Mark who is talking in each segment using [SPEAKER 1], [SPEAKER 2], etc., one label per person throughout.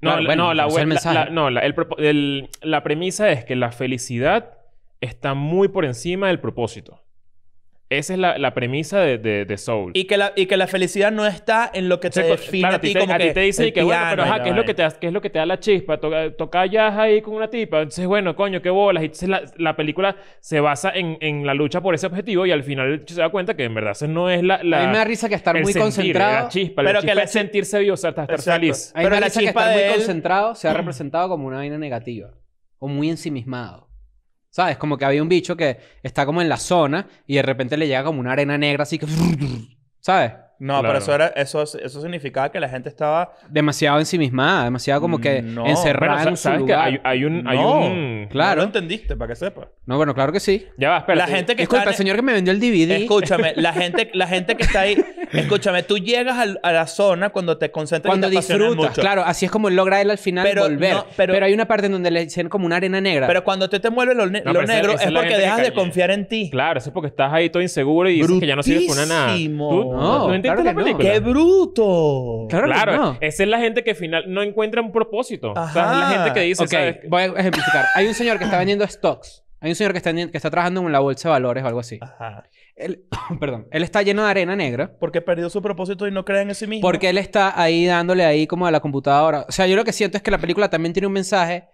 [SPEAKER 1] No, no
[SPEAKER 2] el, la premisa es que la felicidad está muy por encima del propósito. Esa es la, la premisa de, de, Soul. Y que, la, y que la felicidad no está en lo que te o sea, define ti, como a que... ti te dice que, bueno, pero ajá, ¿qué es, lo que te, es lo que te da la chispa? Toca, jazz ahí con una tipa. Entonces, bueno, coño, qué bolas. Y entonces la, la película se basa en, en, la lucha por ese objetivo y al final se da cuenta que en verdad eso no es la... la a mí me da risa que estar muy sentir, concentrado... La chispa, pero que la sentirse vivo, o estar feliz. A mí pero me da risa estar muy concentrado
[SPEAKER 1] se ha representado como una vaina negativa. O muy ensimismado. ¿Sabes? Como que había un bicho que está como en la zona y de repente le llega como una arena negra así que... ¿Sabes? No, pero eso, era, eso, eso significaba que la gente estaba... Demasiado ensimismada, demasiado como que mm, encerrada en su lugar? no. un... Claro. No entendiste, para que sepa. No, bueno, claro que sí. Ya va, espera. La gente que Disculpa, el señor que me vendió el DVD. Escúchame, la gente, la gente que
[SPEAKER 2] está ahí... Escúchame, tú llegas a, la zona cuando te concentras cuando y disfrutas, claro.
[SPEAKER 1] Así es como logra él al final pero, volver. pero, hay una parte en donde le dicen como una arena negra. Pero
[SPEAKER 2] cuando tú te mueves lo, negros, negro es porque dejas de confiar en ti. Claro, eso es porque estás ahí todo inseguro y que ya no sirves para nada. ¡Qué
[SPEAKER 1] bruto! Claro,
[SPEAKER 2] Esa es la gente que final no encuentra
[SPEAKER 1] un propósito. la gente que dice... Ok, voy a ejemplificar. Hay un señor que está vendiendo stocks. Hay un señor que está, que está trabajando en la bolsa de valores o algo así. Ajá. perdón. Él está lleno de arena negra.
[SPEAKER 2] Porque perdió su propósito y no cree en sí mismo. Porque
[SPEAKER 1] él está ahí dándole ahí como a la computadora. O sea, yo lo que siento es que la película también tiene un mensaje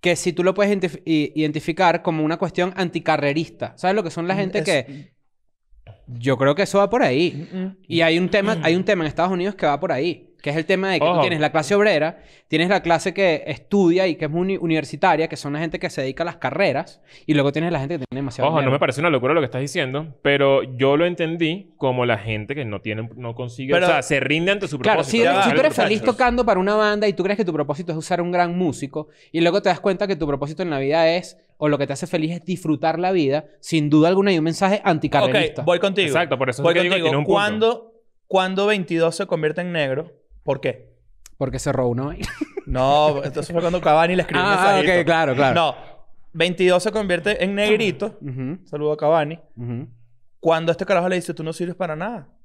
[SPEAKER 1] que si tú lo puedes identificar como una cuestión anticarrerista. ¿Sabes lo que son la mm, gente que yo creo que eso va por ahí. Mm, mm, mm. Y hay un tema, hay un tema en Estados Unidos que va por ahí, que es el tema de que tú tienes la clase obrera, tienes la clase que estudia y que es muy universitaria, que son la gente que se dedica a las carreras, y luego tienes la gente que tiene demasiado Ojo, no me parece
[SPEAKER 2] una locura lo que estás diciendo, pero yo lo entendí como la gente que no tiene, no consigue, o sea, se rinde ante su propósito. Claro, si, tú eres feliz
[SPEAKER 1] tocando para una banda y tú crees que tu propósito es usar un gran músico, y luego te das cuenta que tu propósito en la vida es o lo que te hace feliz es disfrutar la vida, sin duda alguna hay un mensaje anticarrerista. voy contigo. Exacto, por eso voy es que contigo. Digo, tiene ¿Cuándo, 22 se convierte en negro? ¿Por qué? Porque cerró uno ahí.
[SPEAKER 2] no, entonces fue cuando Cavani le escribió ah, un Ah, ok, claro, claro. No, 22 se convierte en negrito. Saludo a Cavani. Cuando este carajo le dice, tú no sirves para nada.